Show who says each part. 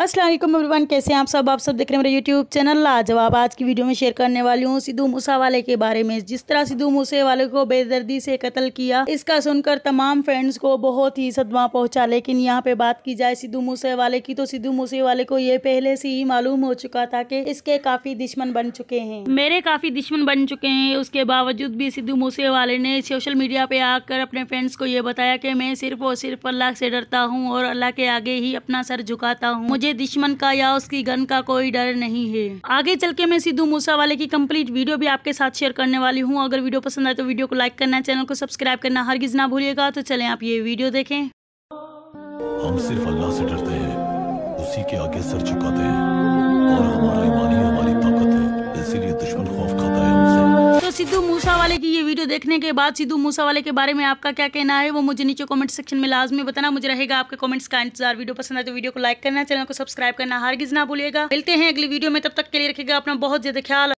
Speaker 1: Aslam everyone कैसे हैं आप सब आप सब देख रहे हैं मेरा यूट्यूब चैनल लाजवाब आज की वीडियो में शेयर करने वाली हूँ सिद्धू मूसा वाले के बारे में जिस तरह सिद्धू मूसे वाले को बेदर्दी से कत्ल किया इसका सुनकर तमाम फ्रेंड्स को बहुत ही सदमा पहुंचा लेकिन यहाँ पे बात की जाए सिद्धू मूसे वाले की तो सिद्धू मूसे वाले को ये पहले से ही मालूम हो चुका था की इसके काफी दुश्मन बन चुके हैं मेरे काफी दुश्मन बन चुके हैं उसके बावजूद भी सिद्धू मूसे वाले ने सोशल मीडिया पे आकर अपने फ्रेंड्स को ये बताया की मैं सिर्फ और सिर्फ अल्लाह से डरता हूँ और अल्लाह के आगे ही अपना सर झुकाता हूँ मुझे मुझे दुश्मन का या उसकी गन का कोई डर नहीं है आगे चल के मैं सिद्धू मूसा वाले की कंप्लीट वीडियो भी आपके साथ शेयर करने वाली हूँ अगर वीडियो पसंद आए तो वीडियो को लाइक करना चैनल को सब्सक्राइब करना हर गिज ना भूलिएगा तो चले आप ये वीडियो देखें
Speaker 2: हम सिर्फ अल्लाह से डरते हैं उसी के आगे सर झुकाते हैं
Speaker 1: सिद्धू मूसा वाले की ये वीडियो देखने के बाद सिद्धू वाले के बारे में आपका क्या कहना है वो मुझे नीचे कमेंट सेक्शन में लाजमी बताना मुझे रहेगा आपके कमेंट्स का इंतजार वीडियो पसंद आए तो वीडियो को लाइक करना चैनल को सब्सक्राइब करना हर ना भूलिएगा मिलते हैं अगली वीडियो में तब तक के लिए रखेगा अपना बहुत ज्यादा ख्याल